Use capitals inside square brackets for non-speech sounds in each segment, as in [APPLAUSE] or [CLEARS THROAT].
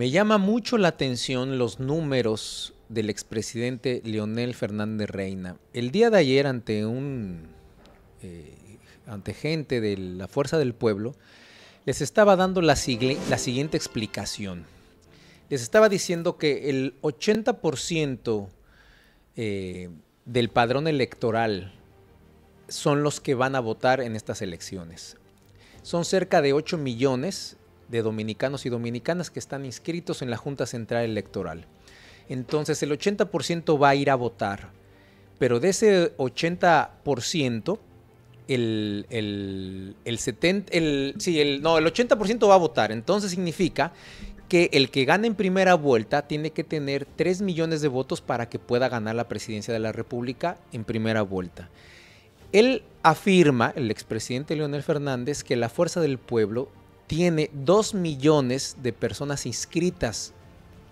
Me llama mucho la atención los números del expresidente Leonel Fernández Reina. El día de ayer ante un eh, ante gente de la Fuerza del Pueblo les estaba dando la, siguiente explicación. Les estaba diciendo que el 80% eh, del padrón electoral son los que van a votar en estas elecciones. Son cerca de 8 millones de dominicanos y dominicanas que están inscritos en la Junta Central Electoral. Entonces el 80% va a ir a votar, pero de ese 80%, el, el, el, 70, el, el, no, el 80% va a votar. Entonces significa que el que gane en primera vuelta tiene que tener 3 millones de votos para que pueda ganar la presidencia de la República en primera vuelta. Él afirma, el expresidente Leonel Fernández, que la fuerza del pueblo tiene 2 millones de personas inscritas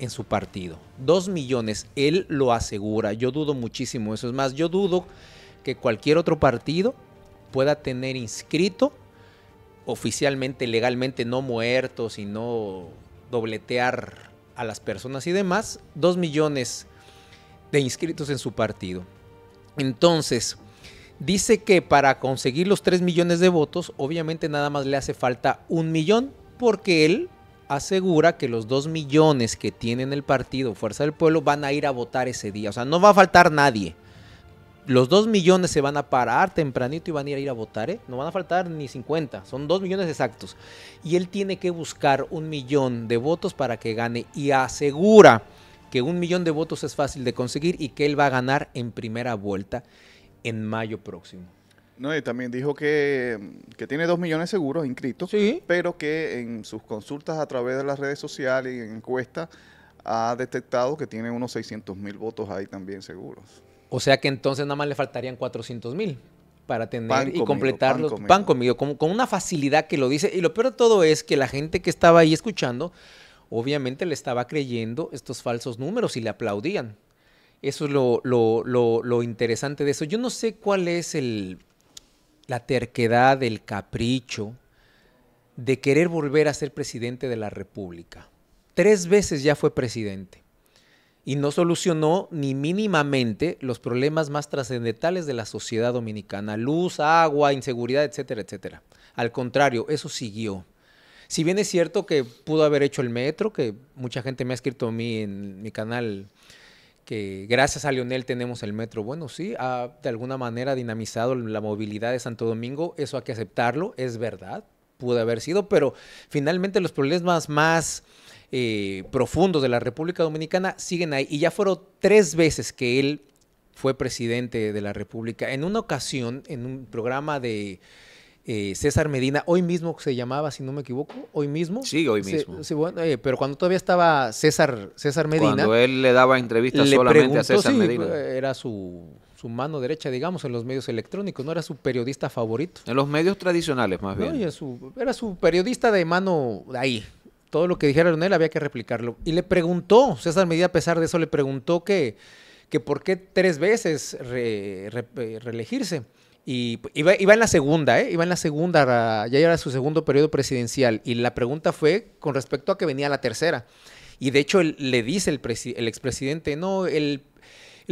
en su partido. 2 millones, él lo asegura. Yo dudo muchísimo eso. Es más, yo dudo que cualquier otro partido pueda tener inscrito oficialmente, legalmente, no muertos y no dobletear a las personas y demás, 2 millones de inscritos en su partido. Entonces, dice que para conseguir los 3 millones de votos, obviamente nada más le hace falta un millón, porque él asegura que los 2 millones que tienen el partido Fuerza del Pueblo van a ir a votar ese día. O sea, no va a faltar nadie. Los 2 millones se van a parar tempranito y van a ir a, votar, ¿eh? No van a faltar ni 50, son 2 millones exactos. Y él tiene que buscar un millón de votos para que gane y asegura que un millón de votos es fácil de conseguir y que él va a ganar en primera vuelta en mayo próximo. No, y también dijo que, tiene dos millones de seguros inscritos, pero que en sus consultas a través de las redes sociales y en encuestas ha detectado que tiene unos 600 mil votos ahí también seguros. O sea que entonces nada más le faltarían 400 mil para tener y completarlo. pan, con, con, una facilidad que lo dice. Y lo peor de todo es que la gente que estaba ahí escuchando, obviamente le estaba creyendo estos falsos números y le aplaudían. Eso es lo, interesante de eso. Yo no sé cuál es el, la terquedad, el capricho de querer volver a ser presidente de la República. Tres veces ya fue presidente y no solucionó ni mínimamente los problemas más trascendentales de la sociedad dominicana, luz, agua, inseguridad, etcétera, etcétera. Al contrario, eso siguió. Si bien es cierto que pudo haber hecho el metro, que mucha gente me ha escrito a mí en mi canal que gracias a Lionel tenemos el metro. Bueno, sí, ha de alguna manera dinamizado la movilidad de Santo Domingo, eso hay que aceptarlo, es verdad, pudo haber sido, pero finalmente los problemas más eh, profundos de la República Dominicana siguen ahí. Y ya fueron tres veces que él fue presidente de la República. En una ocasión, en un programa de eh, César Medina, hoy mismo se llamaba, si no me equivoco, hoy mismo. Sí, hoy mismo. Eh, pero cuando todavía estaba César, César Medina. Cuando él le daba entrevistas solamente a César Medina. Era su, mano derecha, digamos, en los medios electrónicos, no era su periodista favorito. En los medios tradicionales, más bien. era, su, periodista de mano ahí. Todo lo que dijera él había que replicarlo. Y le preguntó, César Medina, a pesar de eso, le preguntó que, que por qué tres veces eh, reelegirse. Y iba, en la segunda, ¿eh? Iba en la segunda, ya era su segundo periodo presidencial. Y la pregunta fue con respecto a que venía la tercera. Y de hecho le dice el, expresidente, no, el,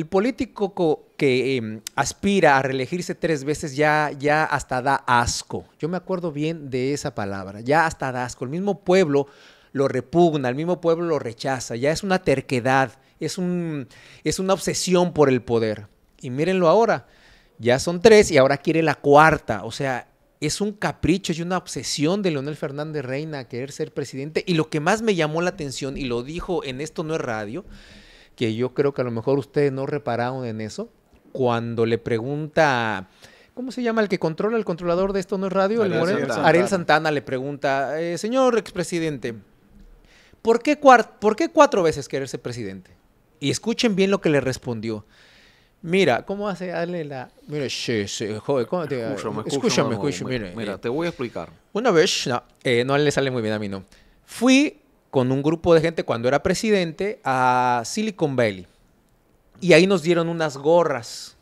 político que em, aspira a reelegirse tres veces ya, ya hasta da asco. Yo me acuerdo bien de esa palabra, ya hasta da asco. El mismo pueblo lo repugna, el mismo pueblo lo rechaza, ya es una terquedad, es, un, es una obsesión por el poder. Y mírenlo ahora, ya son tres y ahora quiere la cuarta. O sea, es un capricho y una obsesión de Leonel Fernández Reina querer ser presidente. Y lo que más me llamó la atención, y lo dijo en Esto No es Radio, que yo creo que a lo mejor ustedes no repararon en eso, cuando le pregunta, ¿cómo se llama el que controla el controlador de Esto No es Radio? Ariel, Santana. Ariel Santana le pregunta, eh, señor expresidente, ¿por qué, ¿por qué cuatro veces querer ser presidente? Y escuchen bien lo que le respondió. Mira, ¿cómo hace darle la...? Mira, sí, sí, joder, ¿cómo te...? Escúchame, escúchame, mira, eh. te voy a explicar. Una vez, no, eh, no le sale muy bien a mí, no. Fui con un grupo de gente cuando era presidente a Silicon Valley. Y ahí nos dieron unas gorras.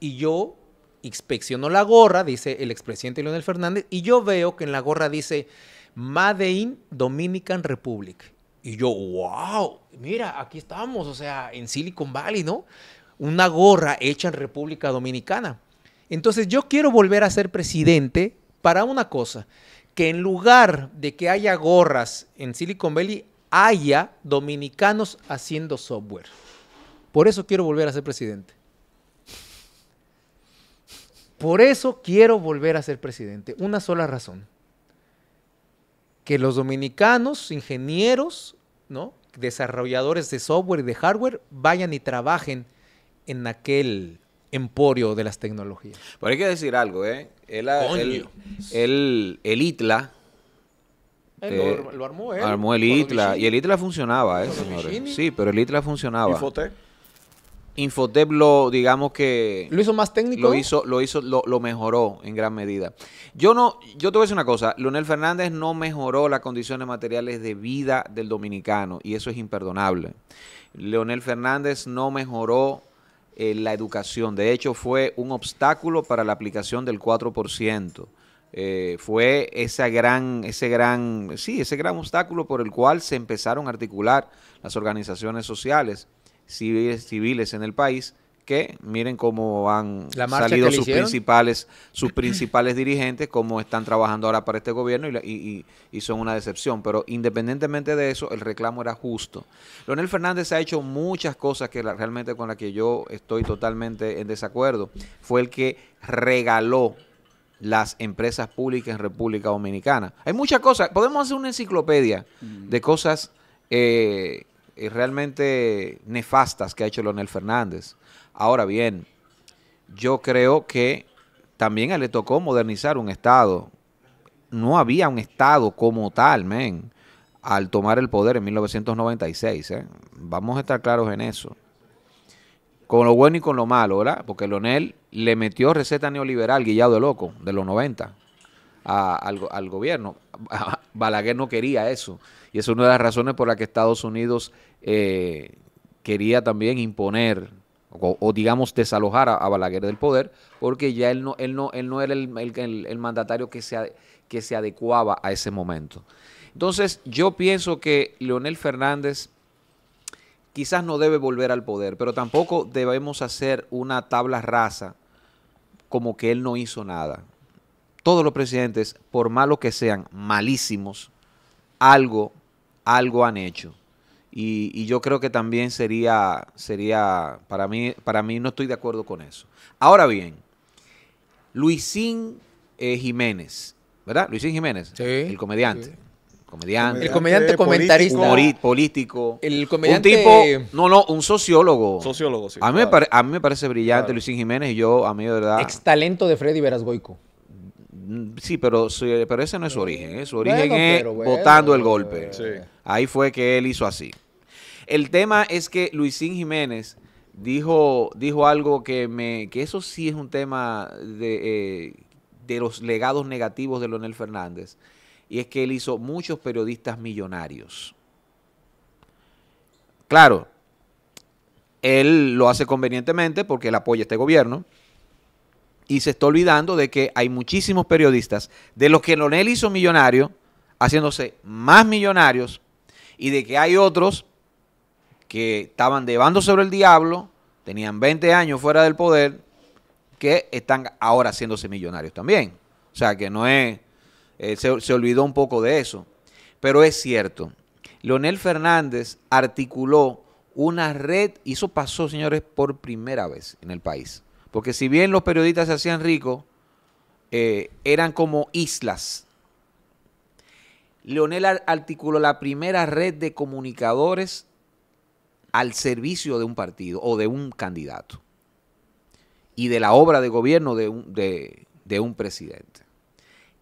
Y yo inspecciono la gorra, dice el expresidente Leonel Fernández, y yo veo que en la gorra dice Made in Dominican Republic. Y yo, wow, mira, aquí estamos, o sea, en Silicon Valley, ¿no? una gorra hecha en República Dominicana. Entonces yo quiero volver a ser presidente para una cosa, que en lugar de que haya gorras en Silicon Valley, haya dominicanos haciendo software. Por eso quiero volver a ser presidente. Por eso quiero volver a ser presidente. Una sola razón. Que los dominicanos, ingenieros, ¿no? desarrolladores de software y de hardware, vayan y trabajen en aquel emporio de las tecnologías. Pero hay que decir algo, ¿eh? el ITLA. Eh, lo, armó él. Armó el ITLA. Y el ITLA funcionaba, ¿eh, señores? Sí, pero el ITLA funcionaba. Infotep. Infotep lo, digamos que... ¿Lo hizo más técnico? Lo hizo, lo hizo, lo, lo mejoró en gran medida. Yo no, yo te voy a decir una cosa. Leonel Fernández no mejoró las condiciones materiales de vida del dominicano. Y eso es imperdonable. Leonel Fernández no mejoró la educación. De hecho, fue un obstáculo para la aplicación del 4%. Eh, fue gran, ese gran, sí, ese gran obstáculo por el cual se empezaron a articular las organizaciones sociales civiles, civiles en el país que miren cómo han salido sus principales, sus principales dirigentes, cómo están trabajando ahora para este gobierno y, son una decepción. Pero independientemente de eso, el reclamo era justo. Leonel Fernández ha hecho muchas cosas que realmente con las que yo estoy totalmente en desacuerdo. Fue el que regaló las empresas públicas en República Dominicana. Hay muchas cosas. Podemos hacer una enciclopedia de cosas eh, eh, realmente nefastas que ha hecho Leonel Fernández. Ahora bien, yo creo que también le tocó modernizar un Estado. No había un Estado como tal, men, al tomar el poder en 1996. ¿eh? Vamos a estar claros en eso. Con lo bueno y con lo malo, ¿verdad? Porque Leonel le metió receta neoliberal, guillado de loco, de los 90, al gobierno. [LAUGHS] Balaguer no quería eso. Y es una de las razones por las que Estados Unidos eh, quería también imponer o, digamos desalojar a, Balaguer del poder, porque ya él no, él no, él no era el, mandatario que se, que se adecuaba a ese momento. Entonces, yo pienso que Leonel Fernández quizás no debe volver al poder, pero tampoco debemos hacer una tabla rasa como que él no hizo nada. Todos los presidentes, por malos que sean, malísimos, algo algo han hecho. Y, yo creo que también sería, sería para, mí, para mí no estoy de acuerdo con eso. Ahora bien, Luisín eh, Jiménez, ¿verdad? Luisín Jiménez, el comediante. Comediante. El comediante comentarista. Político. El comediante. Un tipo. No, no, un sociólogo. Sociólogo, sí. A mí, me, a mí me parece brillante Luisín Jiménez y yo, a mí de verdad. Ex talento de Freddy Verasgoico. Mm, sí, eh, pero, ese no es su origen. Eh, su origen es votando el golpe. Ahí fue que él hizo así. El tema es que Luisín Jiménez dijo, dijo algo que me, que eso sí es un tema de, eh, de los legados negativos de Leonel Fernández. Y es que él hizo muchos periodistas millonarios. Claro, él lo hace convenientemente porque él apoya este gobierno y se está olvidando de que hay muchísimos periodistas de los que Lonel hizo millonario, haciéndose más millonarios, y de que hay otros que estaban debando sobre el diablo, tenían 20 años fuera del poder, que están ahora haciéndose millonarios también. O sea que no es, eh, se, se olvidó un poco de eso. Pero es cierto, Leonel Fernández articuló una red, y eso pasó, señores, por primera vez en el país porque si bien los periodistas se hacían ricos, eh, eran como islas. Leonel articuló la primera red de comunicadores al servicio de un partido o de un candidato y de la obra de gobierno de un, presidente.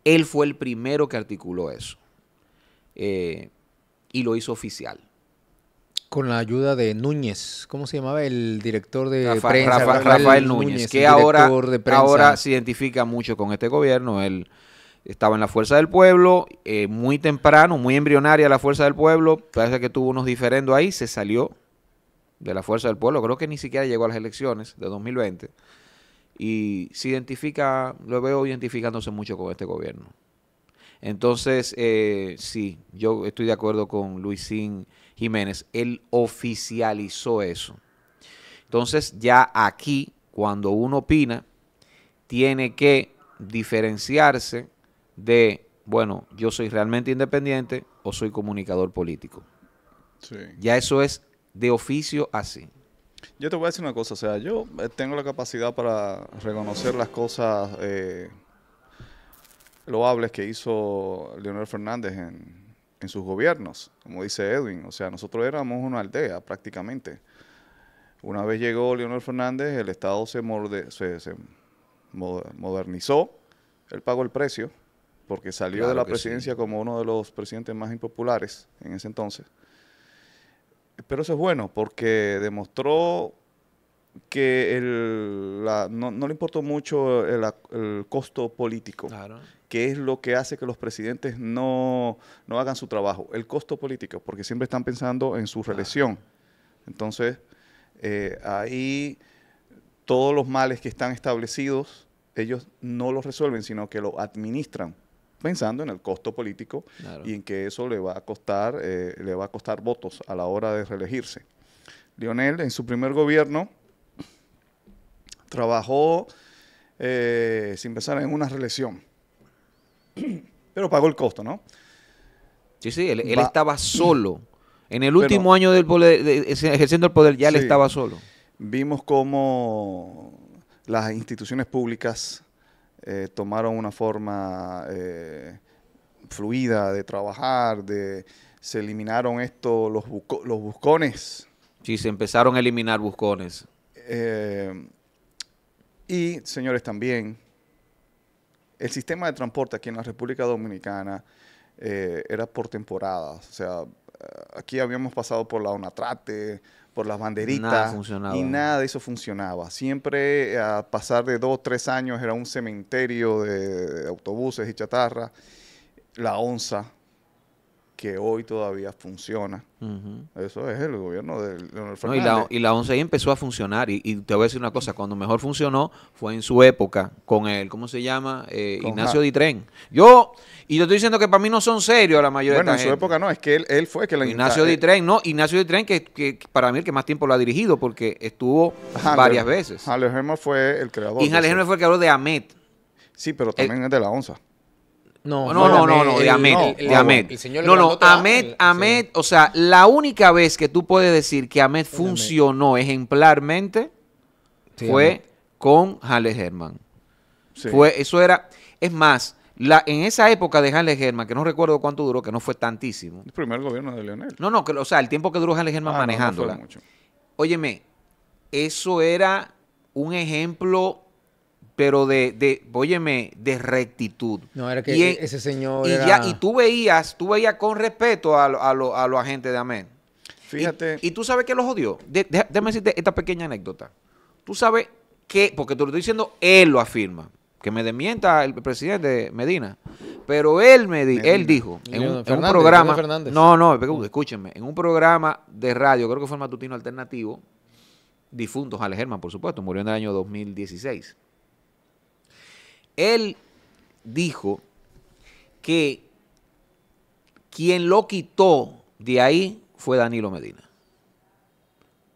Él fue el primero que articuló eso eh, y lo hizo oficial con la ayuda de Núñez, ¿cómo se llamaba? El director de prensa. Rafael, Núñez, que ahora, se identifica mucho con este gobierno. Él estaba en la Fuerza del Pueblo, eh, muy temprano, muy embrionaria la Fuerza del Pueblo. Parece que tuvo unos diferendos ahí, se salió de la Fuerza del Pueblo. Creo que ni siquiera llegó a las elecciones de 2020. Y se identifica, lo veo identificándose mucho con este gobierno. Entonces, eh, sí, yo estoy de acuerdo con Luisín Jiménez. Él oficializó eso. Entonces, ya aquí, cuando uno opina, tiene que diferenciarse de, bueno, yo soy realmente independiente o soy comunicador político. Ya eso es de oficio así. Yo te voy a decir una cosa, o sea, yo eh, tengo la capacidad para reconocer las cosas eh, loables que hizo Leonel Fernández en, sus gobiernos, como dice Edwin. O sea, nosotros éramos una aldea prácticamente. Una vez llegó Leonel Fernández, el Estado se, modernizó, él pagó el precio, porque salió de la presidencia como uno de los presidentes más impopulares en ese entonces. Pero eso es bueno, porque demostró que no, le importó mucho el, costo político. Claro. ¿Qué es lo que hace que los presidentes no, hagan su trabajo? El costo político, porque siempre están pensando en su reelección. Entonces, eh, ahí todos los males que están establecidos, ellos no los resuelven, sino que lo administran pensando en el costo político y en que eso le va a costar, eh, le va a costar votos a la hora de reelegirse. Lionel, en su primer gobierno, trabajó eh, sin pensar en una reelección. [CLEARS THROAT] pero pagó el costo, ¿no? Sí, sí, él, estaba solo. En el último año del ejerciendo el poder, ya él estaba solo. Vimos cómo las instituciones públicas eh, tomaron una forma eh, fluida de trabajar, de se eliminaron estos los, buscones. Sí, se empezaron a eliminar buscones. Eh, y, señores, también el sistema de transporte aquí en la República Dominicana eh, era por temporadas. O sea, eh, aquí habíamos pasado por la ONATRATE, por las banderitas. y nada de eso funcionaba. Siempre eh, a pasar de dos, tres años era un cementerio de, de autobuses y chatarra. La onza, que hoy todavía funciona. Eso es el gobierno de Leonel Fernández. y, la, y ahí empezó a funcionar. Y, te voy a decir una cosa, cuando mejor funcionó fue en su época con el, ¿cómo se llama? Eh, Ignacio Ditren. Yo, y yo estoy diciendo que para mí no son serios la mayoría bueno, de Bueno, en su época no, es que él, fue que la Ignacio Ditren, no, Ignacio Ditren que, para mí el que más tiempo lo ha dirigido porque estuvo ah, varias veces. Alejandro fue el creador. Alejandro fue el creador de AMET. Sí, pero también eh, es de la ONSA. No, no, no, no, no, de Ahmed. no, no, Ahmed, o sea, la única vez que tú puedes decir que Ahmed funcionó ejemplarmente fue con Halle Herman. Fue, eso era, es más, la, en esa época de Halle Germán, que no recuerdo cuánto duró, que no fue tantísimo. El primer gobierno de Leonel. No, no, o sea, el tiempo que duró Halle Germán ah, manejándola. Óyeme, eso era un ejemplo pero de, de óyeme, de rectitud. No, era que e, ese señor y, tú veías, tú veías con respeto a, a, lo, a los agentes de Amén. Fíjate. Y, tú sabes que los odió. De, déjame decirte esta pequeña anécdota. Tú sabes que, porque te lo estoy diciendo, él lo afirma. Que me demienta el presidente Medina. Pero él me di, él dijo en un, programa. No, no, escúchenme. En un programa de radio, creo que fue el matutino alternativo, difuntos, Jale Germán, por supuesto, murió en el año 2016. Él dijo que quien lo quitó de ahí fue Danilo Medina,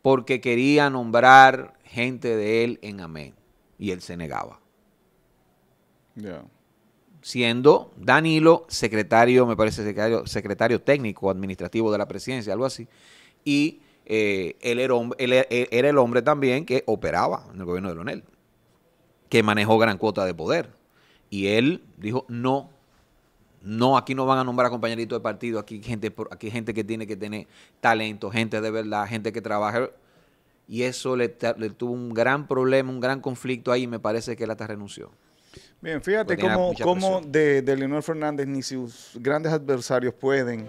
porque quería nombrar gente de él en Amén, y él se negaba. Siendo Danilo secretario, me parece secretario, técnico administrativo de la presidencia, algo así, y eh, él, era, e-, él, era, el hombre también que operaba en el gobierno de Leonel que manejó gran cuota de poder. Y él dijo, no, no, aquí no van a nombrar a compañeritos de partido, aquí gente, aquí gente que tiene que tener talento, gente de verdad, gente que trabaja. Y eso le, tuvo un gran problema, un gran conflicto ahí, y me parece que él hasta renunció. Bien, fíjate cómo, de, de, Leonel Fernández ni sus grandes adversarios pueden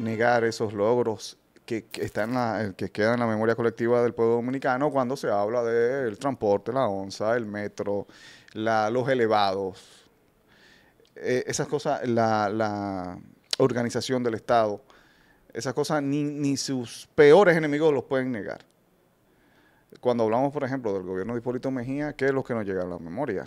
negar esos logros que, la, que queda en la memoria colectiva del pueblo dominicano cuando se habla del transporte, la onza, el metro, los elevados, e, esas cosas, la, organización del Estado, esas cosas ni, sus peores enemigos los pueden negar. Cuando hablamos, por ejemplo, del gobierno de Hipólito Mejía, ¿qué es lo que nos llega a la memoria?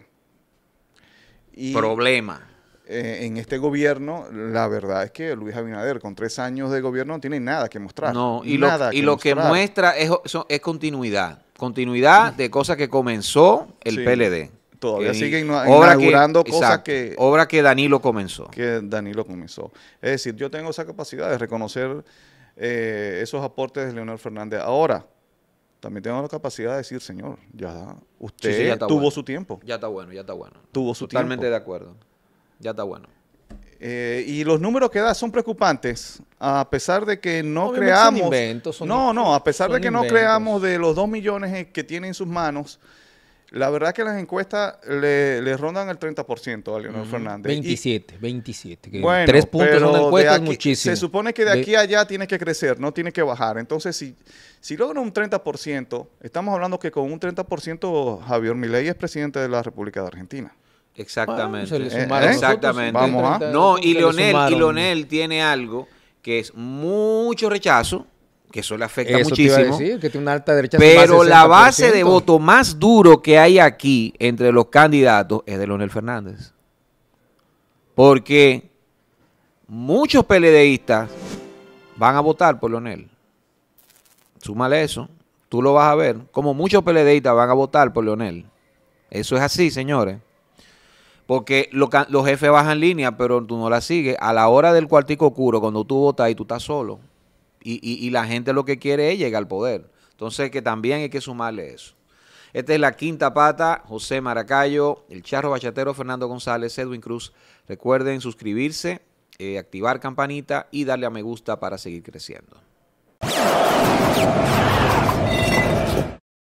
Problema eh, en este gobierno, la verdad es que Luis Abinader, con tres años de gobierno, no tiene nada que mostrar. No, y, lo, que, lo que muestra es, continuidad. Continuidad de cosas que comenzó el PLD todavía eh, siguen inaugurando cosas que... Obra que Danilo comenzó. Que Danilo comenzó. Es decir, yo tengo esa capacidad de reconocer eh, esos aportes de Leonel Fernández. Ahora, también tengo la capacidad de decir, señor, ya usted tuvo su tiempo. Ya está bueno, ya está bueno. Tuvo su tiempo. Totalmente de acuerdo. Ya está bueno. Eh, y los números que da son preocupantes, a pesar de que no creamos... no, no, a pesar de que no creamos de los 2 millones que tiene en sus manos, la verdad que las encuestas le, rondan el 30% a Leonel Fernández. 27, 27. bueno, puntos pero Se supone que de, aquí a allá tiene que crecer, no tiene que bajar. Entonces, si, si logra un 30%, estamos hablando que con un 30% Javier Milei es presidente de la República de Argentina. Exactamente. Eh, eh, Exactamente. Ah. No, y Leonel, y tiene algo que es mucho rechazo, que eso le afecta muchísimo. pero la base de voto más duro que hay aquí entre los candidatos es de Leonel Fernández. Porque muchos PLDistas van a votar por Leonel. Súmale eso, tú lo vas a ver, como muchos PLDistas van a votar por Leonel. Eso es así, señores. Porque los jefes bajan línea, pero tú no la sigues. A la hora del cuartico oscuro, cuando tú votas y tú estás solo, y, la gente lo que quiere es llegar al poder. Entonces, que también hay que sumarle eso. Esta es la quinta pata, José Maracayo, el charro bachatero Fernando González, Edwin Cruz. Recuerden suscribirse, eh, activar campanita y darle a me gusta para seguir creciendo.